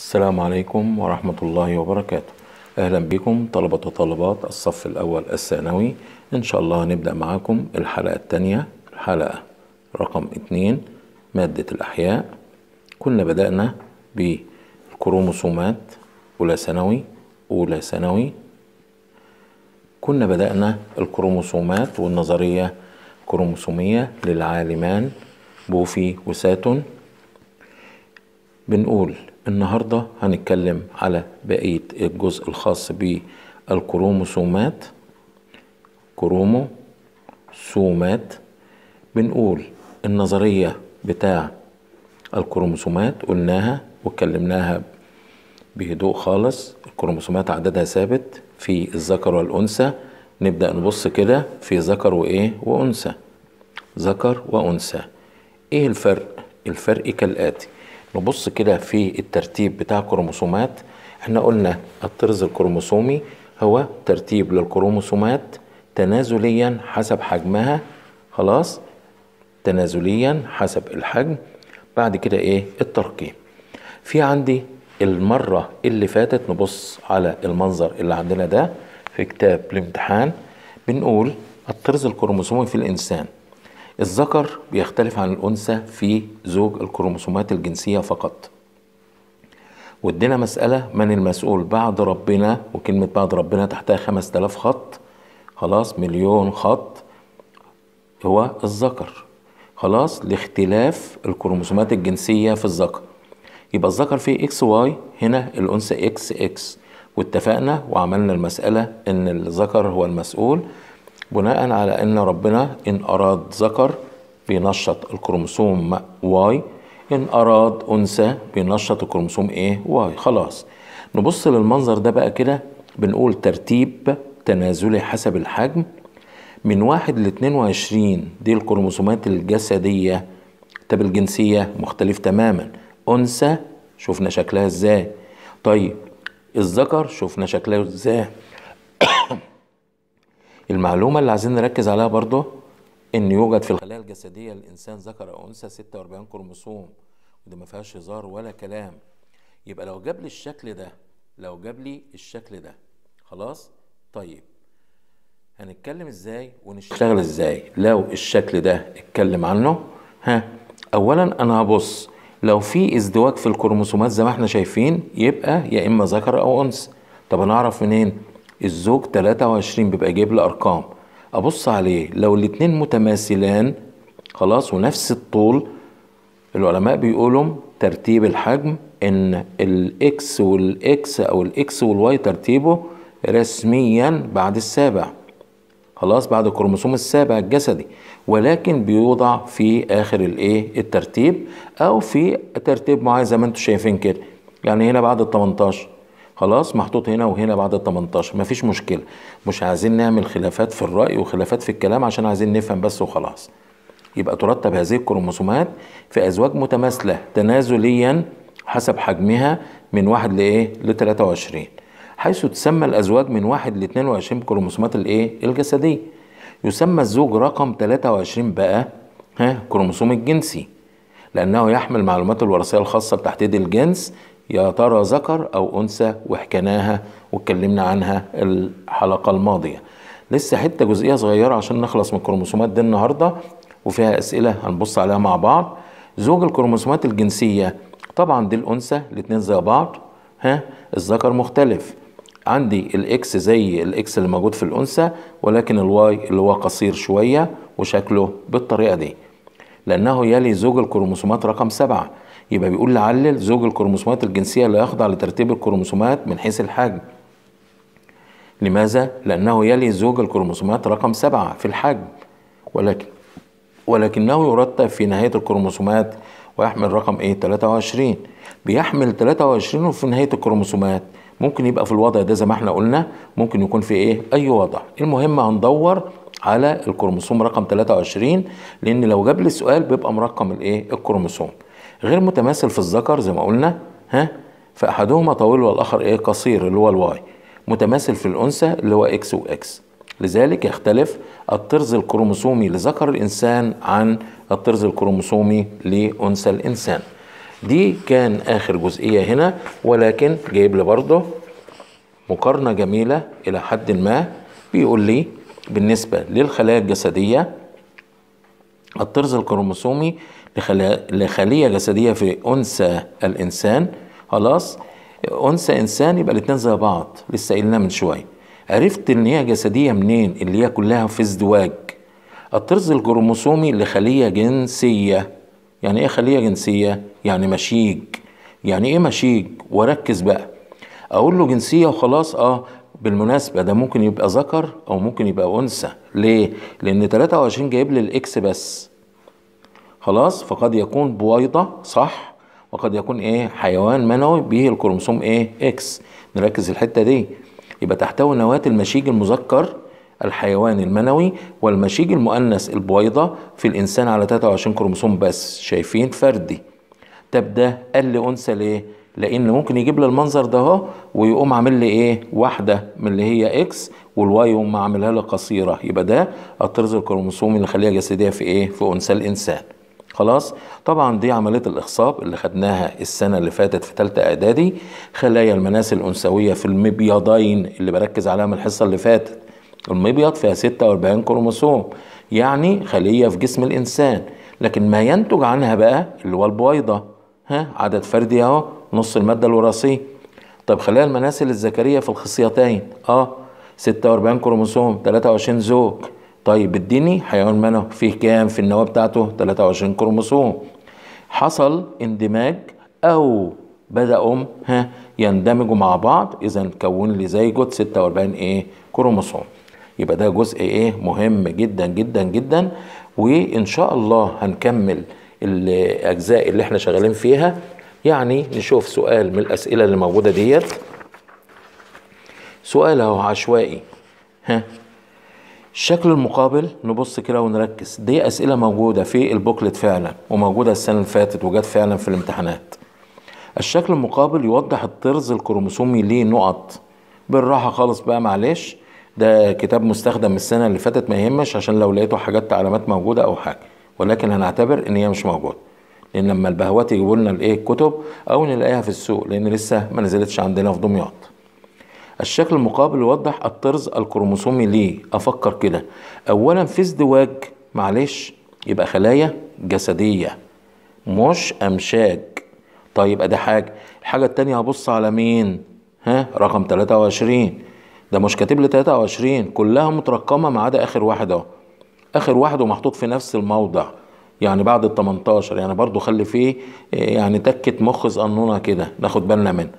السلام عليكم ورحمة الله وبركاته أهلا بكم طلبة وطالبات الصف الأول الثانوي إن شاء الله هنبدأ معاكم الحلقة الثانية الحلقة رقم اتنين مادة الأحياء كنا بدأنا بالكروموسومات أولى ثانوي أولى ثانوي كنا بدأنا الكروموسومات والنظرية كروموسومية للعالمان بوفي وساتون بنقول النهاردة هنتكلم على بقية الجزء الخاص بالكروموسومات كروموسومات بنقول النظرية بتاع الكروموسومات قلناها واتكلمناها بهدوء خالص الكروموسومات عددها ثابت في الذكر والأنثى نبدأ نبص كده في ذكر وإيه وأنثى ذكر وأنثى إيه الفرق؟ الفرق كالآتي نبص كده في الترتيب بتاع الكروموسومات احنا قلنا الطرز الكروموسومي هو ترتيب للكروموسومات تنازليا حسب حجمها خلاص تنازليا حسب الحجم بعد كده ايه الترقيم في عندي المرة اللي فاتت نبص على المنظر اللي عندنا ده في كتاب الامتحان بنقول الطرز الكروموسومي في الإنسان الذكر بيختلف عن الأنثى في زوج الكروموسومات الجنسية فقط ودينا مسألة من المسؤول بعد ربنا وكلمة بعد ربنا تحتها 5000 خط خلاص مليون خط هو الذكر خلاص لاختلاف الكروموسومات الجنسية في الذكر يبقى الذكر فيه اكس واي هنا الأنثى اكس اكس واتفقنا وعملنا المسألة إن الذكر هو المسؤول بناء على ان ربنا ان اراد ذكر بينشط الكروموسوم واي ان اراد انثى بينشط الكروموسوم ايه واي خلاص نبص للمنظر ده بقى كده بنقول ترتيب تنازلي حسب الحجم من واحد ل 22 دي الكروموسومات الجسدية طب الجنسية مختلف تماما أنثى شفنا شكلها ازاي طيب الذكر شفنا شكله ازاي المعلومة اللي عايزين نركز عليها برضه إن يوجد في الخلايا الجسدية للإنسان ذكر أو أنثى 46 كروموسوم ودي ما فيهاش هزار ولا كلام يبقى لو جاب لي الشكل ده لو جاب لي الشكل ده خلاص طيب هنتكلم ازاي ونشتغل ازاي لو الشكل ده اتكلم عنه ها اولا انا هبص لو في ازدواج في الكروموسومات زي ما احنا شايفين يبقى يا اما ذكر او انثى طب انا اعرف منين الزوج 23 بيبقى جايب لي ارقام ابص عليه لو الاتنين متماثلان خلاص ونفس الطول العلماء بيقولوا ترتيب الحجم ان الاكس والاكس او الاكس والواي ترتيبه رسميا بعد السابع خلاص بعد الكروموسوم السابع الجسدي ولكن بيوضع في اخر الايه الترتيب او في ترتيب معين زي ما انتم شايفين كده يعني هنا بعد ال 18 خلاص محطوط هنا وهنا بعد ال 18 مفيش مشكله مش عايزين نعمل خلافات في الراي وخلافات في الكلام عشان عايزين نفهم بس وخلاص يبقى ترتب هذه الكروموسومات في ازواج متماثله تنازليا حسب حجمها من واحد لايه ل 23 حيث تسمى الازواج من واحد ل 22 كروموسومات الايه الجسديه يسمى الزوج رقم 23 بقى ها كروموسوم الجنسي لأنه يحمل معلومات الوراثية الخاصة بتحديد الجنس يا ترى ذكر أو أنثى وحكيناها واتكلمنا عنها الحلقة الماضية لسه حتة جزئية صغيرة عشان نخلص من الكروموسومات دي النهاردة وفيها أسئلة هنبص عليها مع بعض زوج الكروموسومات الجنسية طبعا دي الأنثى الاثنين زي بعض ها الذكر مختلف عندي الاكس زي الاكس اللي موجود في الانثى ولكن الواي اللي هو قصير شويه وشكله بالطريقه دي لانه يلي زوج الكروموسومات رقم سبعة يبقى بيقول لعلل زوج الكروموسومات الجنسية لا يخضع لترتيب الكروموسومات من حيث الحجم لماذا؟ لأنه يلي زوج الكروموسومات رقم سبعة في الحجم ولكن ولكنه يرتب في نهاية الكروموسومات ويحمل رقم ايه 23 بيحمل 23 وفي نهاية الكروموسومات ممكن يبقى في الوضع ده زي ما احنا قلنا ممكن يكون في ايه اي وضع المهم هندور على الكروموسوم رقم 23 لان لو جاب لي السؤال بيبقى مرقم الايه الكروموسوم غير متماثل في الذكر زي ما قلنا ها فأحدهما طويل والآخر إيه قصير اللي هو الواي متماثل في الأنثى اللي هو إكس وإكس لذلك يختلف الطرز الكروموسومي لذكر الإنسان عن الطرز الكروموسومي لأنثى الإنسان دي كان آخر جزئية هنا ولكن جايب لي برضه مقارنة جميلة إلى حد ما بيقول لي بالنسبة للخلايا الجسدية الطرز الكروموسومي لخلية جسدية في أنثى الإنسان خلاص أنثى إنسان يبقى الاتنين زي بعض لسه قلنا من شوية عرفت إن هي جسدية منين اللي هي كلها في ازدواج الطرز الكروموسومي لخلية جنسية يعني إيه خلية جنسية؟ يعني مشيج يعني إيه مشيج؟ وركز بقى أقول له جنسية وخلاص أه بالمناسبة ده ممكن يبقى ذكر أو ممكن يبقى أنثى ليه؟ لأن 23 جايب لي الإكس بس خلاص فقد يكون بويضة صح وقد يكون ايه حيوان منوي به الكروموسوم ايه اكس نركز الحتة دي يبقى تحتوي نواة المشيج المذكر الحيوان المنوي والمشيج المؤنث البويضة في الإنسان على 23 كروموسوم بس شايفين فردي طب ده قل أنثى ليه؟ لأن ممكن يجيب لي المنظر ده أهو ويقوم عامل لي إيه؟ واحدة من اللي هي إكس والواي يقوم عاملها لي قصيرة يبقى ده الطرز الكروموسومي اللي خليها جسدية في إيه؟ في أنثى الإنسان خلاص طبعا دي عمليه الاخصاب اللي خدناها السنه اللي فاتت في ثالثه اعدادي خلايا المناس الانثويه في المبيضين اللي بركز عليها من الحصه اللي فاتت المبيض فيها 46 كروموسوم يعني خليه في جسم الانسان لكن ما ينتج عنها بقى اللي هو البويضه ها عدد فردي اهو نص الماده الوراثيه طب خلايا المناسل الذكريه في الخصيتين اه 46 كروموسوم 23 زوج طيب الديني حيوان منه فيه كام في النواه بتاعته 23 كروموسوم حصل اندماج او بداوا ها يندمجوا مع بعض اذا كون لي زيجوت 46 ايه كروموسوم يبقى ده جزء ايه مهم جدا جدا جدا وان شاء الله هنكمل الاجزاء اللي احنا شغالين فيها يعني نشوف سؤال من الاسئله اللي موجوده ديت سؤال اهو عشوائي ها الشكل المقابل نبص كده ونركز دي اسئله موجوده في البوكلت فعلا وموجوده السنه اللي فاتت وجت فعلا في الامتحانات الشكل المقابل يوضح الطرز الكروموسومي ليه نقط بالراحه خالص بقى معلش ده كتاب مستخدم السنه اللي فاتت ما يهمش عشان لو لقيتوا حاجات علامات موجوده او حاجه ولكن هنعتبر ان هي مش موجوده لان لما البهوات يجيبوا لنا الايه الكتب او نلاقيها في السوق لان لسه ما نزلتش عندنا في دمياط الشكل المقابل يوضح الطرز الكروموسومي ليه أفكر كده أولا في ازدواج معلش يبقى خلايا جسدية مش أمشاج طيب أدي حاجة الحاجة التانية هبص على مين ها رقم 23 ده مش كاتب لي 23 كلها مترقمة ما عدا آخر واحد أهو آخر واحد ومحطوط في نفس الموضع يعني بعد ال 18 يعني برضو خلي فيه يعني تكة مخ صغنونة كده ناخد بالنا منه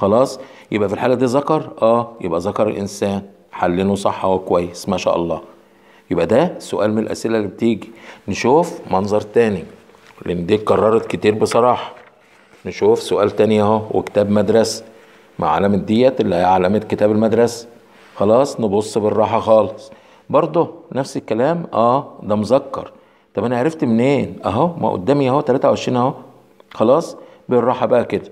خلاص يبقى في الحاله دي ذكر اه يبقى ذكر الانسان حلينه صح كويس ما شاء الله يبقى ده سؤال من الاسئله اللي بتيجي نشوف منظر تاني لان دي اتكررت كتير بصراحه نشوف سؤال تاني اهو وكتاب مدرسه مع علامه ديت اللي هي علامه كتاب المدرسه خلاص نبص بالراحه خالص برضه نفس الكلام اه ده مذكر طب انا عرفت منين اهو ما قدامي اهو 23 اهو خلاص بالراحه بقى كده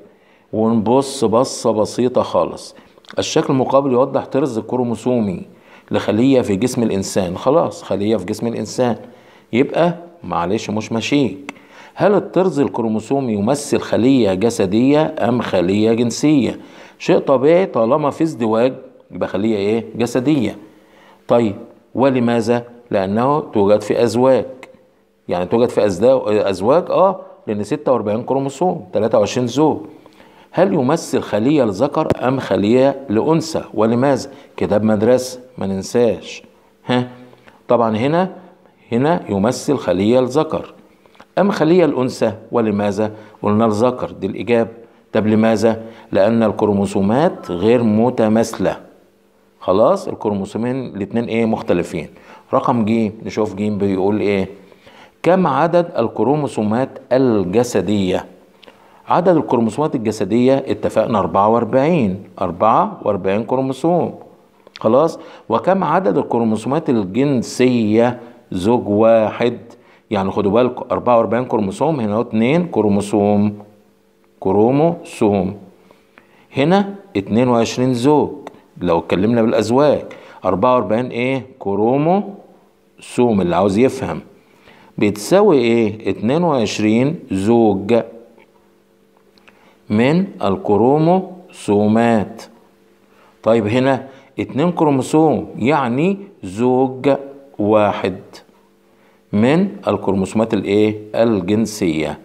ونبص بصة بسيطة خالص الشكل المقابل يوضح طرز كروموسومي لخلية في جسم الإنسان خلاص خلية في جسم الإنسان يبقى معلش مش مشيك هل الطرز الكروموسومي يمثل خلية جسدية أم خلية جنسية شيء طبيعي طالما في ازدواج يبقى خلية إيه جسدية طيب ولماذا لأنه توجد في أزواج يعني توجد في أزواج آه لأن 46 كروموسوم 23 زوج هل يمثل خلية لذكر أم خلية لأنثى ولماذا كتاب مدرسة ما ننساش ها طبعا هنا هنا يمثل خلية لذكر أم خلية لانثى ولماذا قلنا لذكر دي الإجابة طب لماذا لأن الكروموسومات غير متماثلة خلاص الكروموسومين الاتنين ايه مختلفين رقم ج نشوف ج بيقول ايه كم عدد الكروموسومات الجسديه عدد الكروموسومات الجسدية اتفقنا 44 44 كروموسوم خلاص وكم عدد الكروموسومات الجنسية زوج واحد يعني خدوا بالكم 44 كروموسوم هنا 2 كروموسوم كروموسوم هنا 22 زوج لو اتكلمنا بالازواج 44 ايه كروموسوم اللي عاوز يفهم بتساوي ايه 22 زوج من الكروموسومات طيب هنا اتنين كروموسوم يعني زوج واحد من الكروموسومات الايه الجنسيه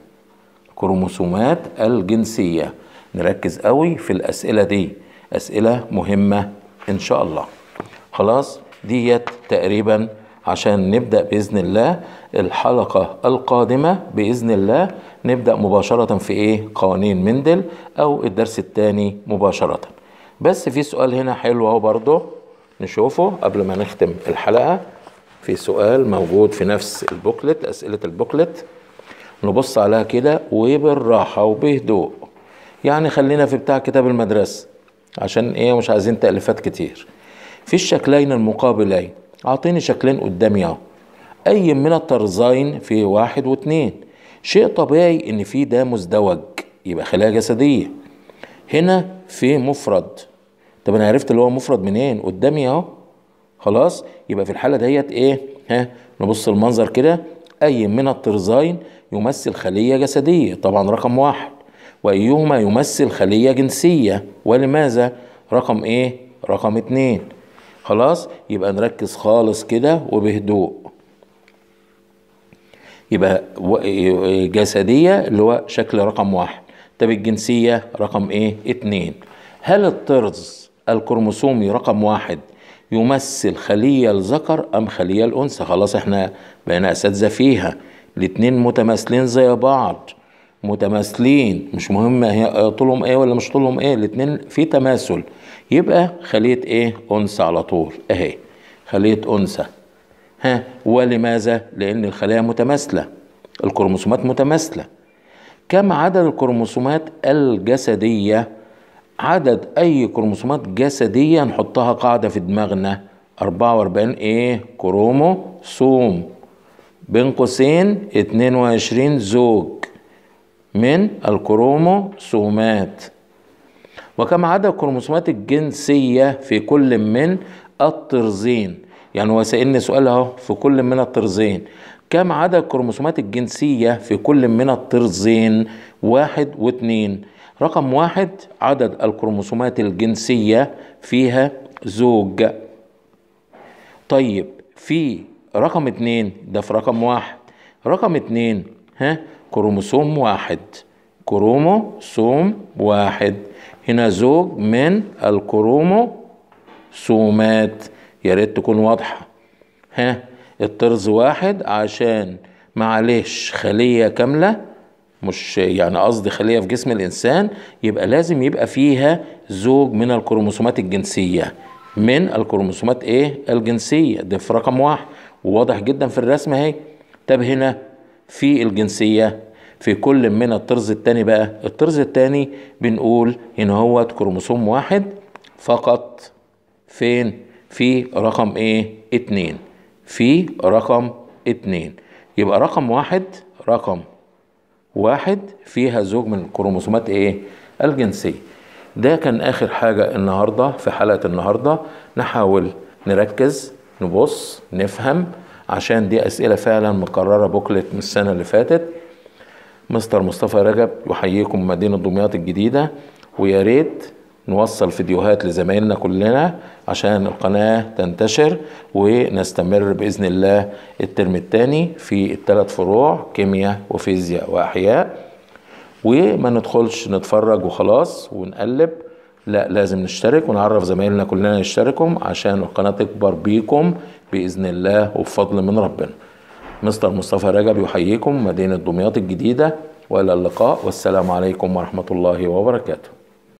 كروموسومات الجنسيه نركز قوي في الاسئله دي اسئله مهمه ان شاء الله خلاص ديت تقريبا عشان نبدأ بإذن الله الحلقة القادمة بإذن الله نبدأ مباشرة في إيه قوانين مندل أو الدرس الثاني مباشرة بس في سؤال هنا حلو أهو برضه نشوفه قبل ما نختم الحلقة في سؤال موجود في نفس البوكلت أسئلة البوكلت نبص عليها كده وبالراحة وبهدوء يعني خلينا في بتاع كتاب المدرسة عشان إيه مش عايزين تأليفات كتير في الشكلين المقابلين أعطيني شكلين قدامي أهو أي من الطرزين في واحد واتنين شيء طبيعي إن في ده مزدوج يبقى خلايا جسدية هنا في مفرد طب أنا عرفت اللي هو مفرد منين قدامي أهو خلاص يبقى في الحالة ديت إيه ها نبص المنظر كده أي من الطرزين يمثل خلية جسدية طبعا رقم واحد وأيهما يمثل خلية جنسية ولماذا رقم إيه رقم اتنين خلاص يبقى نركز خالص كده وبهدوء يبقى جسدية اللي هو شكل رقم واحد طب الجنسية رقم ايه اتنين هل الطرز الكروموسومي رقم واحد يمثل خلية الذكر أم خلية الأنثى خلاص احنا بقينا أساتذة فيها الاتنين متماثلين زي بعض متماثلين مش مهم هي طولهم ايه ولا مش طولهم ايه الاثنين في تماثل يبقى خليه ايه انثى على طول اهي خليه انثى ها ولماذا لان الخلايا متماثله الكروموسومات متماثله كم عدد الكروموسومات الجسديه عدد اي كروموسومات جسديه نحطها قاعده في دماغنا 44 ايه كروموسوم بين قوسين 22 زوج من الكروموسومات وكم عدد الكروموسومات الجنسية في كل من الطرزين يعني هو سألني سؤال اهو في كل من الطرزين كم عدد الكروموسومات الجنسية في كل من الطرزين واحد واثنين رقم واحد عدد الكروموسومات الجنسية فيها زوج طيب في رقم اتنين ده في رقم واحد رقم اتنين ها كروموسوم واحد كروموسوم واحد هنا زوج من الكروموسومات يا ريت تكون واضحة ها الطرز واحد عشان معلش خلية كاملة مش يعني قصدي خلية في جسم الإنسان يبقى لازم يبقى فيها زوج من الكروموسومات الجنسية من الكروموسومات إيه الجنسية ده في رقم واحد وواضح جدا في الرسمة أهي طب هنا في الجنسية في كل من الطرز الثاني بقى الطرز الثاني بنقول ان هو كروموسوم واحد فقط فين في رقم ايه اتنين في رقم اتنين يبقى رقم واحد رقم واحد فيها زوج من الكروموسومات ايه الجنسية ده كان اخر حاجة النهاردة في حلقة النهاردة نحاول نركز نبص نفهم عشان دي اسئله فعلا مكرره بوكلت من السنه اللي فاتت مستر مصطفى رجب يحييكم مدينه دمياط الجديده ويا ريت نوصل فيديوهات لزمايلنا كلنا عشان القناه تنتشر ونستمر باذن الله الترم الثاني في الثلاث فروع كيمياء وفيزياء واحياء وما ندخلش نتفرج وخلاص ونقلب لا لازم نشترك ونعرف زمايلنا كلنا يشتركوا عشان القناة تكبر بيكم بإذن الله وبفضل من ربنا مستر مصطفى رجب يحييكم مدينة دمياط الجديدة وإلى اللقاء والسلام عليكم ورحمة الله وبركاته